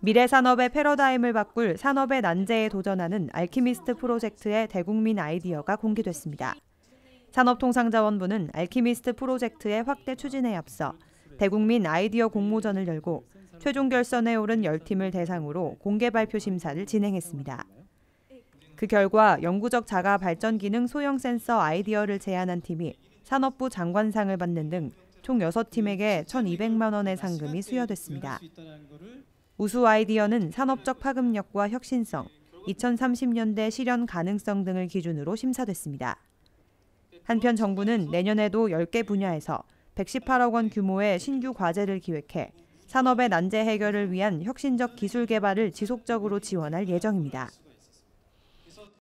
미래 산업의 패러다임을 바꿀 산업의 난제에 도전하는 알키미스트 프로젝트의 대국민 아이디어가 공개됐습니다. 산업통상자원부는 알키미스트 프로젝트의 확대 추진에 앞서 대국민 아이디어 공모전을 열고 최종 결선에 오른 10팀을 대상으로 공개 발표 심사를 진행했습니다. 그 결과 영구적 자가 발전 기능 소형 센서 아이디어를 제안한 팀이 산업부 장관상을 받는 등 총 6팀에게 1,200만 원의 상금이 수여됐습니다. 우수 아이디어는 산업적 파급력과 혁신성, 2030년대 실현 가능성 등을 기준으로 심사됐습니다. 한편 정부는 내년에도 10개 분야에서 118억 원 규모의 신규 과제를 기획해 산업의 난제 해결을 위한 혁신적 기술 개발을 지속적으로 지원할 예정입니다.